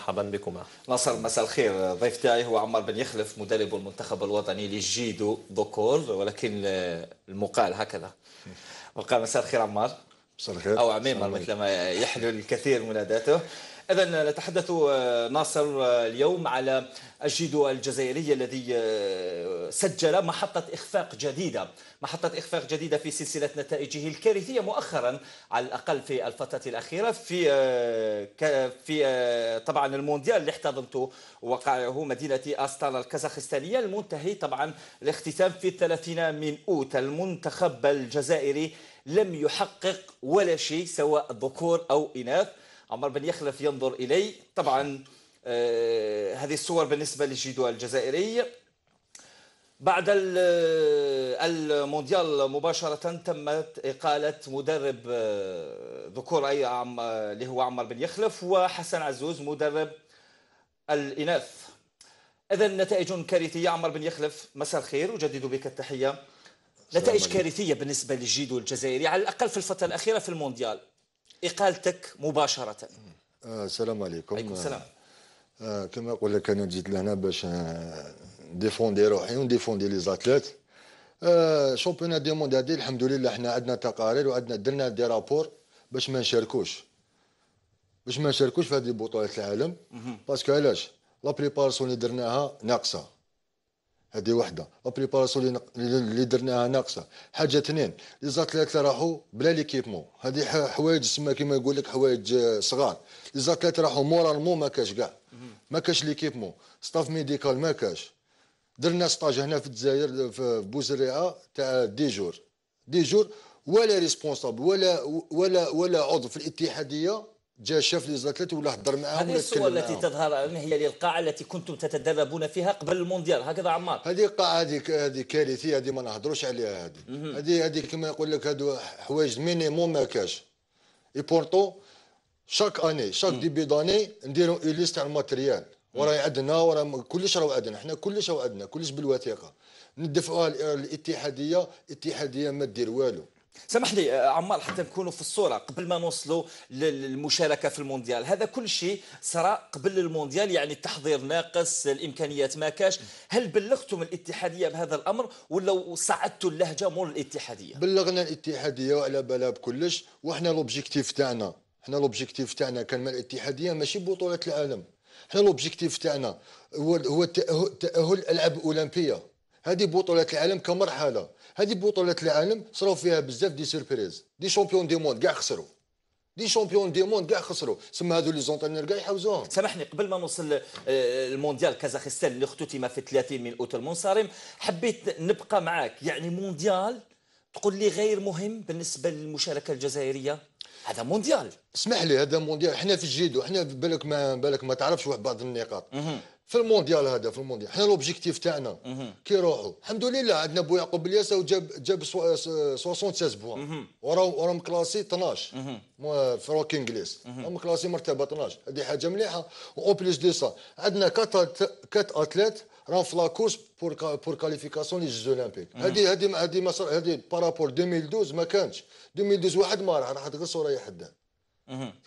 مرحبا بكما ناصر مساء الخير ضيف تاعي هو عمار بن يخلف مدرب المنتخب الوطني للجيدو ذكور ولكن المقال هكذا وقال مساء الخير عمار مساء الخير او عميمر مثل ما يحلو الكثير مناداته إذا نتحدث آه، ناصر آه، اليوم على الجيدو الجزائري الذي آه، سجل محطة إخفاق جديدة محطة إخفاق جديدة في سلسلة نتائجه الكارثية مؤخرا على الأقل في الفترة الأخيرة في في طبعا المونديال اللي احتضنته وقعه مدينة أستانا الكازاخستانية المنتهي طبعا الاختتام في 30 من أوت المنتخب الجزائري لم يحقق ولا شيء سواء ذكور أو إناث عمر بن يخلف ينظر إلي طبعا آه، هذه الصور بالنسبة للجيدو الجزائري بعد آه، المونديال مباشرة تمت إقالة مدرب آه، ذكور أي عم اللي هو عمر بن يخلف وحسن عزوز مدرب الإناث إذا نتائج كارثية عمر بن يخلف مساء الخير أجدد بك التحية نتائج كارثية بالنسبة للجيدو الجزائري على الأقل في الفترة الأخيرة في المونديال إقالتك مباشرة آه، السلام آه عليكم عليكم السلام آه, آه، كما نقول لك أنا جيت لهنا باش نديفوندي آه، روحي ونديفوندي لي زاتليت آه دي موند هادي الحمد لله حنا عندنا تقارير وعندنا درنا دي رابور باش ما نشاركوش باش ما نشاركوش في هذه البطولات العالم باسكو علاش لا بريبارسيون اللي درناها ناقصه هذه وحده البريباراسيون اللي درناها ناقصه حاجه اثنين لي زاتليت اللي راحوا بلا ليكيبمون هذه حوايج سما كيما يقول لك حوايج آه، صغار لي زاتليت راحوا مورالمون ما كاش كاع ما كاش ليكيبمون ستاف ميديكال ما كاش درنا ستاج هنا في الجزائر في بوزريعه تاع دي جور دي جور ولا ريسبونسابل ولا ولا ولا عضو في الاتحاديه جاء شاف لي زاكلتي ولا هضر معاهم هذه الصور التي تظهر هي للقاعه التي كنتم تتدربون فيها قبل المونديال هكذا عمار هذه قاعه هذه هذه كارثيه هذه ما نهضروش عليها هذه هذه هذه كما يقول لك هذو حوايج مينيموم ما كاش اي بورتو شاك اني شاك ديبي داني نديروا اي ليست تاع الماتريال وراه عندنا وراه كلش راه عندنا حنا كلش راه عندنا كلش بالوثيقه ندفعوها الاتحاديه الاتحاديه ما دير والو سمح لي آه، عمار حتى نكونوا في الصوره قبل ما نوصلوا للمشاركه في المونديال هذا كل شيء صرا قبل المونديال يعني التحضير ناقص الامكانيات ما كاش هل بلغتم الاتحاديه بهذا الامر ولا صعدتوا اللهجه مول الاتحاديه بلغنا الاتحاديه وعلى بالها بكلش وحنا لوبجيكتيف تاعنا حنا لوبجيكتيف تاعنا كان مع الاتحاديه ماشي بطوله العالم حنا لوبجيكتيف تاعنا هو هو تاهل الالعاب الاولمبيه هذه بطوله العالم كمرحله هذه بطولة العالم صراو فيها بزاف دي سيربريز دي شامبيون دي موند كاع خسروا دي شامبيون دي موند كاع خسروا سما هذو لي زونتينير كاع يحوزوهم سامحني قبل ما نوصل آه، المونديال كازاخستان اللي اختتم في 30 من اوت المنصرم حبيت نبقى معاك يعني مونديال تقول لي غير مهم بالنسبه للمشاركه الجزائريه هذا مونديال اسمح لي هذا مونديال احنا في الجيدو احنا بالك ما بالك ما تعرفش واحد بعض النقاط في المونديال هذا في المونديال حنا لوبجيكتيف تاعنا كي روحوا الحمد لله عندنا بو يعقوب الياسا وجاب جاب 76 آه، آه، بوان وراهم كلاسي 12 آه، في روك انجليز مكلاسي مرتبه 12 هذه حاجه مليحه او بليس دو سا عندنا كات كات اتليت راهم في لاكورس بور بور كاليفيكاسيون لي جوز اولمبيك هذه هذه هذه هذه بارابور 2012 ما كانش 2012 واحد ما راح راح تغص ورايح حدا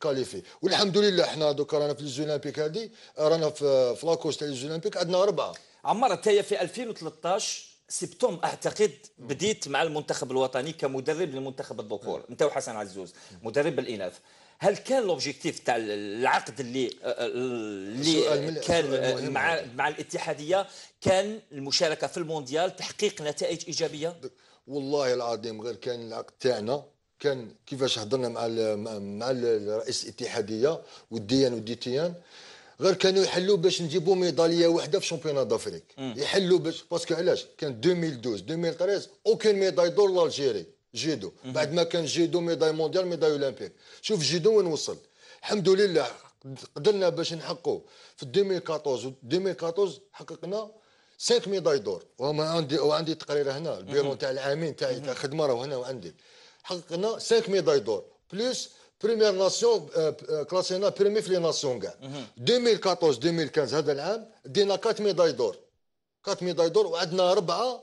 كاليفي والحمد لله حنا دوك رانا في الزولمبيك هذه رانا في لاكوست تاع الزولمبيك عندنا اربعه عمر انت في 2013 سبتم اعتقد بديت مع المنتخب الوطني كمدرب للمنتخب الذكور انت وحسن عزوز مدرب الاناث هل كان لوبجيكتيف تاع العقد اللي اللي كان مع مع الاتحاديه كان المشاركه في المونديال تحقيق نتائج ايجابيه والله العظيم غير كان العقد تاعنا كان كيفاش هضرنا مع مع رئيس الاتحاديه وديان وديتيان غير كانوا يحلوا باش نجيبوا ميداليه واحده في شامبيون دافريك يحلوا باش باسكو علاش كان 2012 2013 اوكين ميداي دور لالجيري جيدو بعد ما كان جيدو ميداي مونديال ميداي اولمبيك شوف جيدو وين وصل الحمد لله قدرنا باش نحققوا في 2014 و 2014 حققنا 5 ميداي دور وعندي عندي وعندي تقرير هنا البيرو تاع العامين تاعي تاع خدمه راهو هنا وعندي حققنا 5 ميداي دور بلوس بريمير ناسيون كلاسينا بريمي في لي ناسيون كاع 2014 2015 هذا العام دينا 4 ميداي دور 4 ميداي دور وعندنا اربعه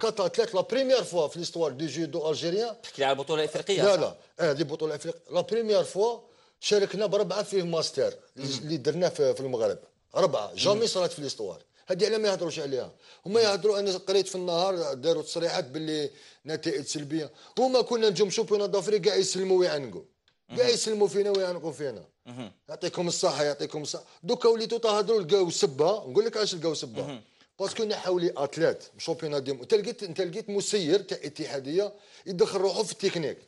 كاتا ثلاث لا بريمير فوا في ليستوار دي جودو الجيريان تحكي على البطوله الافريقيه لا لا اه دي بطوله افريقيه لا بريمير فوا شاركنا بربعه في ماستر اللي درناه في المغرب اربعه جامي صارت في ليستوار هذه علاه ما يهضروش عليها هما يهضروا انا قريت في النهار داروا تصريحات باللي نتائج سلبيه هما كنا نجم شوبيون دافري كاع يسلموا ويعنقوا كاع يسلموا فينا ويعنقوا فينا يعطيكم الصحه يعطيكم الصحه دوكا وليتو تهضروا لقاو سبه نقول لك علاش لقاو سبه باسكو انا حولي اتليت شوبيون ديم انت لقيت انت لقيت مسير تاع اتحاديه يدخل روحه في التكنيك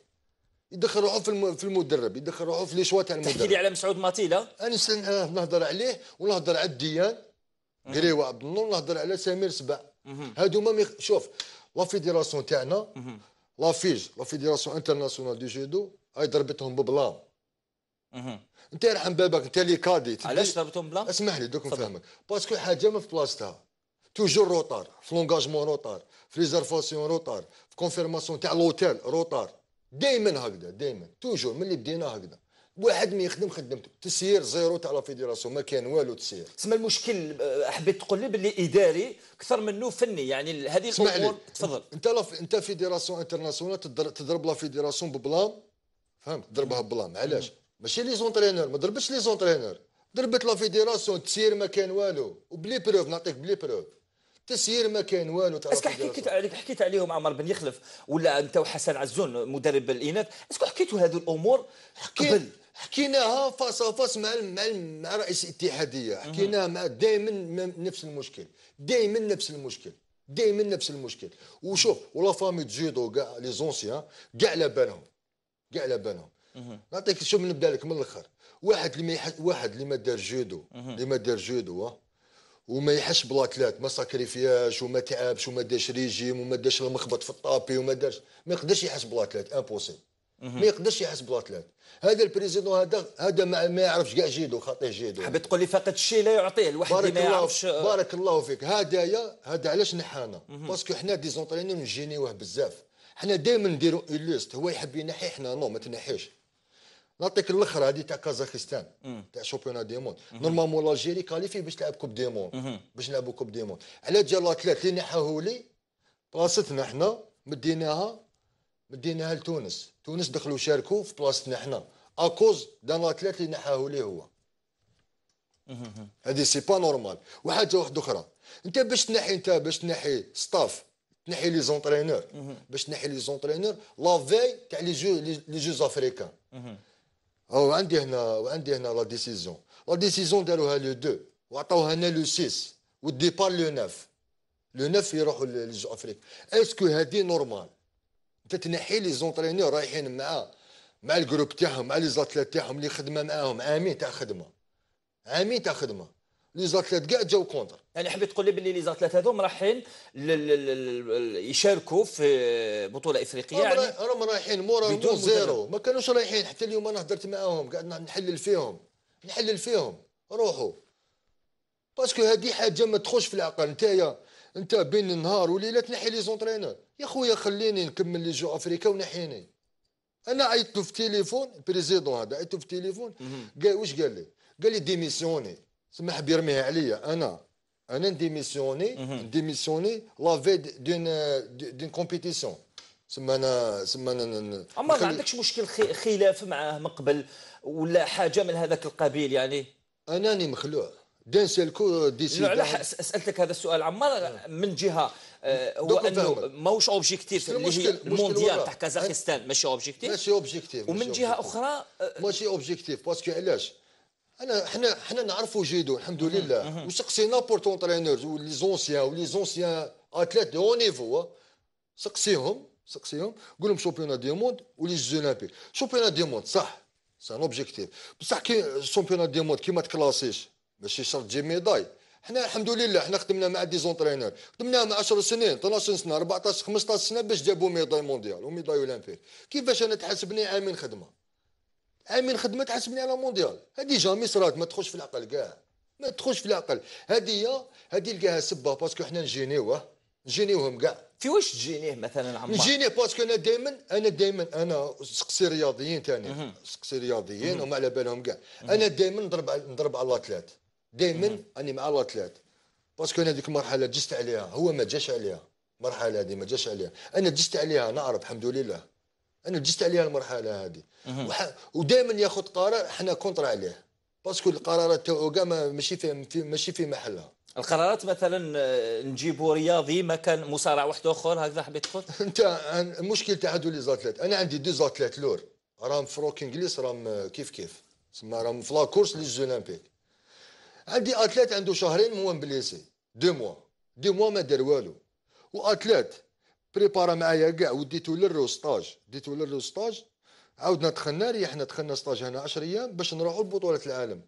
يدخل روحه في في المدرب يدخل روحه في لي شوا تاع المدرب تحكي لي على مسعود ماتيلا انا آه، نهضر عليه ونهضر على الديان قريوه عبد النور نهضر على سمير سبع هادو ما ميخ... شوف لا فيديراسيون تاعنا لا فيج لا فيديراسيون انترناسيونال دي جودو هاي ضربتهم ببلان انت يرحم بابك انت اللي كادي علاش ضربتهم بلان؟ اسمح لي دوك نفهمك باسكو حاجه ما في بلاصتها توجور روطار في لونجاجمون روطار في ريزرفاسيون روطار في كونفيرماسيون تاع لوتيل روطار دائما هكذا دائما توجور ملي بدينا هكذا واحد ما يخدم خدمته تسيير زيرو تاع لا فيديراسيون ما كان والو تسيير تسمى المشكل آه، حبيت تقول لي باللي اداري اكثر منه فني يعني هذه الامور تفضل انت لف... انت فيديراسيون انترناسيونال تضرب لا فيديراسيون ببلان فهمت تضربها ببلان علاش ماشي لي زونترينور ما ضربتش لي زونترينور ضربت لا فيديراسيون تسيير ما كان والو وبلي بروف نعطيك بلي بروف تسيير ما كان والو تعرف اسكو حكيت عليك حكيت عليهم عمر بن يخلف ولا انت وحسن عزون مدرب الاناث اسكو حكيتوا هذو الامور قبل حكيناها فاس فاس مع مع رئيس الاتحاديه حكيناها مع دائما نفس المشكل دائما نفس المشكل دائما نفس المشكل وشوف ولا فامي تزيدو كاع لي زونسيان كاع على بالهم كاع على بالهم نعطيك شوف نبدا لك من الاخر واحد اللي ما يح... واحد اللي ما دار جودو اللي ما دار جودو وما يحش بلاكلات ما ساكريفياش وما تعبش وما داش ريجيم وما داش المخبط في الطابي وما داش ما يقدرش يحس بلاكلات امبوسيبل ما يقدرش يحسب العطلات هذا البريزيدون هذا هذا ما, يعرفش كاع جيدو خاطئ جيدو حبيت تقول لي فقط الشيء لا يعطيه الواحد بارك ما يعرفش الله بارك الله فيك هذايا هذا علاش نحانا باسكو حنا دي زونترينور نجينيوه بزاف حنا دائما نديرو ليست هو يحب ينحي حنا نو ما تنحيش نعطيك الاخر هذه تاع كازاخستان تاع شوبيونا دي موند نورمالمون لالجيري كاليفي باش تلعب كوب دي موند باش نلعبوا كوب دي موند على جا لاتليت اللي نحاهولي بلاصتنا حنا مديناها مديناها لتونس تونس دخلوا شاركوا في بلاصتنا حنا اكوز دان لاتليت اللي نحاه ليه هو هذه سي با نورمال وحاجه واحده اخرى انت باش تنحي انت باش تنحي ستاف تنحي لي زونترينور باش تنحي لي زونترينور لا في تاع لي جو لي جو افريكان او عندي هنا وعندي هنا لا ديسيزيون لا ديسيزيون داروها لو دو وعطاوها لنا لو 6 والديبار لو 9 لو 9 يروحوا لجو افريك اسكو هذه نورمال تتنحي لي زونترينور رايحين مع مع الجروب تاعهم مع لي زاتليت تاعهم اللي خدمه معاهم عامين تاع خدمه عامين تاع خدمه لي زاتليت كاع جاو كونتر يعني حبيت تقول لي باللي لي زاتليت هذو رايحين يشاركوا في بطوله افريقيه يعني راهم رايحين مورا زيرو ما كانوش رايحين حتى اليوم انا هدرت معاهم قاعد نحلل فيهم نحلل فيهم روحوا باسكو هذه حاجه ما تخش في العقل نتايا انت بين النهار وليله تنحي لي زونترينور يا خويا خليني نكمل لي جو افريكا ونحيني انا عيطت في التليفون بريزيدون هذا عيطت في التليفون قال واش قال لي قال لي ديميسيوني سمح بيرميها عليا انا انا نديميسيوني نديميسيوني لا في دون دون كومبيتيسيون سما انا سما انا ما عندكش مشكل خلاف معاه من قبل ولا حاجه من هذاك القبيل يعني انا راني مخلوع دين سيلكو آه، دي سي لا سالتك هذا السؤال عمار من جهه آه، هو انه ماهوش اوبجيكتيف اللي هي المونديال تاع كازاخستان ماشي اوبجيكتيف ماشي اوبجيكتيف ومن جهه اخرى آه، ماشي اوبجيكتيف باسكو علاش انا حنا حنا نعرفوا جيدو الحمد لله وسقسي نابورت اونترينور ولي زونسيان ولي زونسيان اتليت دو نيفو سقسيهم سقسيهم قول لهم شامبيون دي موند ولي زولامبيك شامبيون دي موند صح سان اوبجيكتيف بصح كي شامبيون دي موند كي ما تكلاسيش ماشي شرط تجيب ميداي حنا الحمد لله حنا خدمنا مع دي زونترينور خدمنا مع 10 سنين 12 سنه 14 15 سنه باش جابوا ميداي مونديال وميداي اولمبيك كيفاش انا تحاسبني عامين خدمه عامين خدمه تحاسبني على مونديال هذه جامي صرات ما تخش في العقل كاع ما تخش في العقل هذه هذه لقاها سبه باسكو حنا نجينيوه نجينيوهم كاع في واش تجينيه مثلا عمار نجينيه باسكو انا دائما انا دائما انا سقسي رياضيين ثاني سقسي رياضيين وما على بالهم كاع انا دائما نضرب نضرب على الاطلات دائما راني مع ثلاث باسكو انا ديك المرحله جست عليها هو ما جاش عليها المرحله هذه ما جاش عليها انا جست عليها نعرف الحمد لله انا جست عليها المرحله هذه ودائما ياخذ قرار حنا كونتر عليه باسكو القرارات تاعو كاع ماشي في ماشي في محلها القرارات مثلا آه، نجيبوا رياضي ما كان مصارع واحد اخر هكذا حبيت تقول انت المشكل تاع هذو لي زاتليت انا عندي دو زاتليت لور راهم في انجليس راهم آه، كيف كيف تسمى راهم في لاكورس لي زولامبيك عندي اتليت عنده شهرين مو مبليسي دو موا دو موا ما دار والو واتليت بريبارا معايا كاع وديتو للرو ستاج ديتو للرو ستاج عاودنا دخلنا ريحنا دخلنا ستاج هنا 10 ايام باش نروحوا لبطوله العالم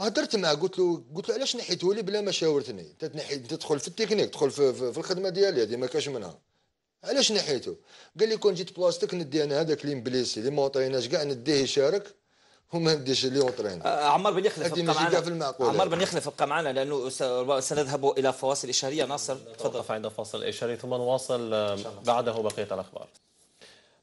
هدرت معاه قلت له قلت له علاش نحيتو لي بلا ما شاورتني انت تنحي تدخل في التكنيك تدخل في, في, في الخدمه ديالي هذه ما كاش منها علاش نحيتو قال لي كون جيت بلاصتك ندي انا هذاك اللي مبليسي اللي ما عطيناش كاع نديه يشارك هما ومهندش اللي اونترين آه، آه، عمار بن يخلف ابقى معنا في المعقول عمار بن يخلف ابقى معنا لانه سنذهب الى فواصل اشاريه ناصر تفضل عند فاصل اشهري ثم نواصل آه، بعده بقيه الاخبار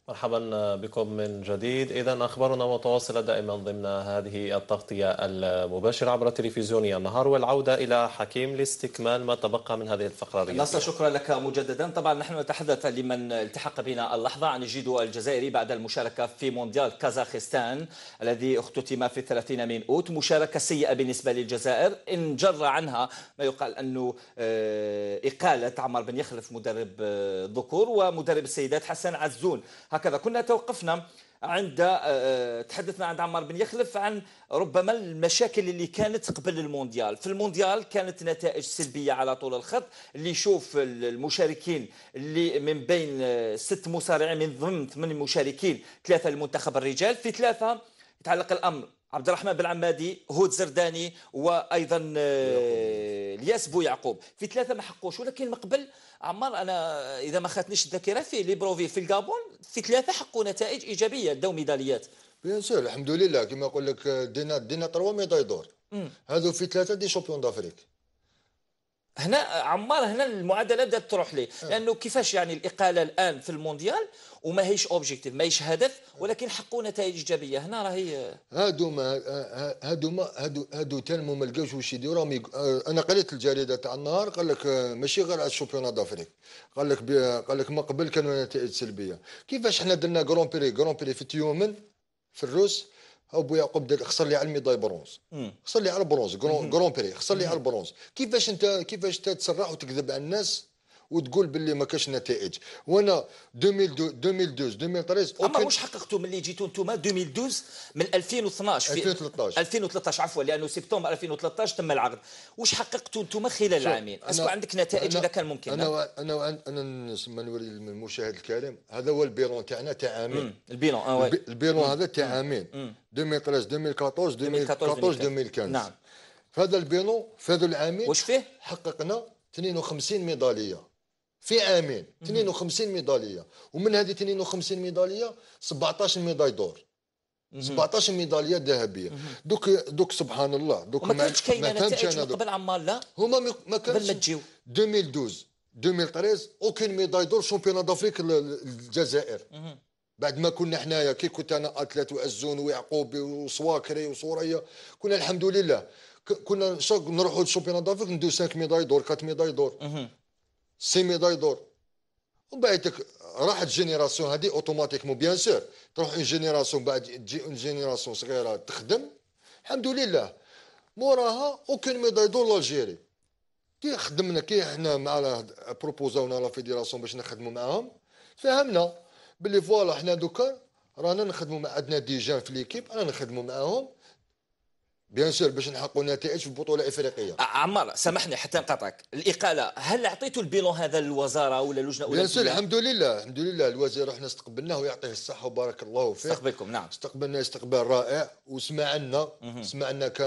مرحبا بكم من جديد إذا أخبارنا متواصلة دائما ضمن هذه التغطية المباشرة عبر تلفزيوني النهار والعودة إلى حكيم لاستكمال ما تبقى من هذه الفقرة نصر شكرا لك مجددا طبعا نحن نتحدث لمن التحق بنا اللحظة عن جيدو الجزائري بعد المشاركة في مونديال كازاخستان الذي اختتم في 30 من أوت مشاركة سيئة بالنسبة للجزائر إن جر عنها ما يقال أنه آه، إقالة عمر بن يخلف مدرب الذكور آه، ومدرب السيدات حسن عزون هكذا كنا توقفنا عند آه، آه، تحدثنا عند عمار بن يخلف عن ربما المشاكل اللي كانت قبل المونديال في المونديال كانت نتائج سلبية على طول الخط اللي يشوف المشاركين اللي من بين آه، ست مصارعين من ضمن ثمان مشاركين ثلاثة لمنتخب الرجال في ثلاثة يتعلق الأمر عبد الرحمن بن عمادي هود زرداني وايضا آه، الياس بو يعقوب في ثلاثه ما حقوش ولكن من قبل عمار انا اذا ما خاتنيش الذاكره في ليبروفي في الكابون في ثلاثه حقوا نتائج ايجابيه داو ميداليات بيان سور الحمد لله كما يقول لك دينا دينا تروا ميداي دور هذو في ثلاثه دي شامبيون دافريك هنا عمار هنا المعادله بدات تروح ليه آه. لانه كيفاش يعني الاقاله الان في المونديال وما هيش اوبجيكتيف ماهيش هدف آه. ولكن حقوا نتائج ايجابيه هنا راهي آه. هادو ما هادو ما هادو هادو تالمو ما لقاوش واش يديروا انا قريت الجريده تاع النهار قال لك ماشي غير على الشامبيون دافريك قال لك قال لك ما قبل كانوا نتائج سلبيه كيفاش حنا درنا غرون بري غرون بري في تيومن في الروس ابو يعقوب دل... خسر لي على الميداي برونز خسر لي على البرونز جرون, بري خسر لي على البرونز كيفاش انت كيفاش تتسرع وتكذب على الناس وتقول باللي ما كاش نتائج وانا 2012 2013 اما واش حققتوا ملي جيتوا انتم 2012 من 2012 في 2013 2013 عفوا لانه سبتمبر 2013 تم العقد واش حققتوا انتم خلال العامين اسكو عندك نتائج اذا كان ممكن انا نعم. و... انا انا نسمى نوري للمشاهد الكريم هذا هو البيرون تاعنا تاع عامين البيرون اه وي. البيرون هذا تاع عامين 2013 2014 2014 2015 نعم هذا البيرون في هذا العامين واش فيه حققنا 52 ميداليه في عامين 52 ميداليه ومن هذه 52 ميداليه 17 ميداي دور 17 ميداليه ذهبيه دوك دوك سبحان الله دوك ما كانتش كاينه نتائج قبل عمار لا هما ما كانش قبل تجيو 2012 2013 اوكين ميداي دور شامبيون دافريك الجزائر بعد ما كنا حنايا كي كنت انا اتلات وازون ويعقوبي وصواكري وصوريا كنا الحمد لله كنا نروحوا للشامبيون دافريك ندو 5 ميداي دور 4 ميداي دور سيمي دا دور ومن بعد راحت جينيراسيون هادي اوتوماتيكمون بيان سور تروح اون جينيراسيون بعد تجي اون جينيراسيون صغيره تخدم الحمد لله موراها اوكين ميداي دور لالجيري كي خدمنا كي حنا مع بروبوزاونا لا فيديراسيون باش نخدموا معاهم فهمنا بلي فوالا حنا دوكا رانا نخدموا مع عندنا دي جان في ليكيب رانا نخدموا معاهم بيان سور باش نحققوا نتائج في البطوله افريقيه عمار سامحني حتى نقاطعك الاقاله هل اعطيتوا البيلون هذا للوزاره ولا لجنه ولا بيان سور الحمد لله الحمد لله الوزير احنا استقبلناه ويعطيه الصحه وبارك الله فيه استقبلكم نعم استقبلنا استقبال رائع وسمع لنا سمع لنا ك...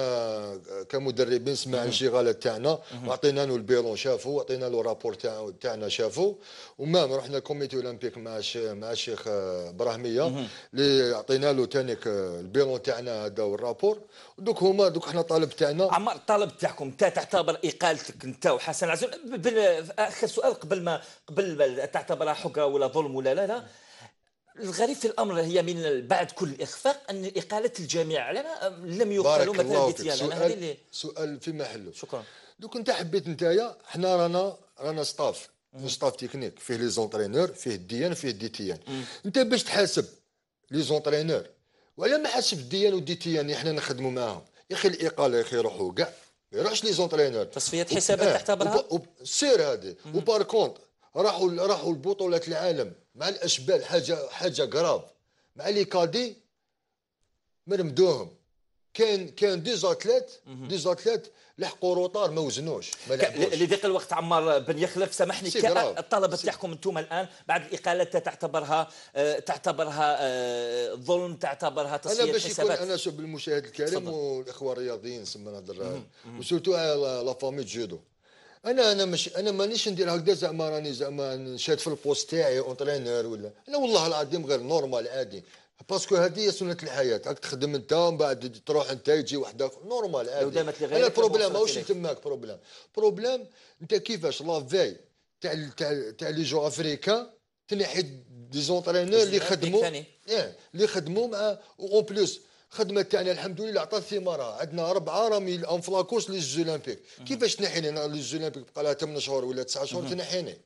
كمدربين سمع الانشغال تاعنا وعطينا له البيلون شافوا وعطينا له الرابور تاعنا شافوا ومام رحنا كوميتي اولمبيك مع ش... مع الشيخ ابراهيميه اللي عطينا له ثاني البيلون تاعنا هذا والرابور دوك هما هما دوك حنا طالب تاعنا عمر الطالب تاعكم انت تعتبر اقالتك انت وحسن عزون اخر سؤال قبل ما قبل ما تعتبرها حكره ولا ظلم ولا لا لا الغريب في الامر هي من بعد كل اخفاق ان اقاله الجميع لم يقالوا مثلا ديتيانا سؤال, سؤال في محله شكرا دوك انت حبيت نتايا حنا رانا رانا ستاف ستاف تكنيك فيه لي زونترينور فيه الديان فيه الديتيان انت باش تحاسب لي زونترينور وعلى ما حاسب الديان والديتيان اللي حنا نخدموا معاهم يا اخي الاقاله يا اخي يروحوا كاع ما يروحش لي زونترينور تصفيه حسابات آه، تعتبرها سير هذه وبار كونت راحوا راحوا لبطوله العالم مع الاشبال حاجه حاجه كراف مع لي كادي مرمدوهم كان كان دي زاتليت دي زاتليت لحقوا روطار ما وزنوش ما لذيق الوقت عمار بن يخلف سامحني الطلبه تاعكم انتم الان بعد الاقالات تعتبرها آه، تعتبرها آه، ظلم تعتبرها تصفيه انا باش يكون انا شوف بالمشاهد الكريم والاخوه الرياضيين سما نهضر وسورتو لا فامي جودو انا انا مش انا مانيش ندير هكذا زعما راني زعما نشاد في البوست تاعي اونترينور ولا انا والله العظيم غير نورمال عادي باسكو هذه هي سنه الحياه راك تخدم انت ومن بعد تروح انت يجي وحدك نورمال عادي دامت انا البروبليم ماهوش تماك بروبليم بروبليم انت كيفاش لافاي تاع تاع تاع لي جو افريكان تنحي دي زونترينور اللي خدموا ايه اللي خدموا مع اون بلوس الخدمه تاعنا الحمد لله عطات ثمارها عندنا اربعه راهم اون فلاكوس لي زولمبيك كيفاش تنحيني لنا لي زولمبيك بقى لها 8 شهور ولا 9 شهور تنحيني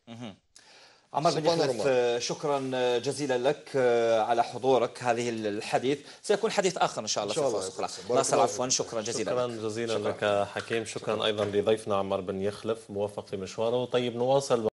عمر بن يخلف آه، شكرا آه، جزيلا لك آه، على حضورك هذه الحديث سيكون حديث اخر ان شاء الله إن شاء الله في اخرى ناصر عفوا شكرا جزيلا شكرا جزيلا لك, شكرا. لك حكيم شكرا ايضا لضيفنا عمر بن يخلف موفق في مشواره طيب نواصل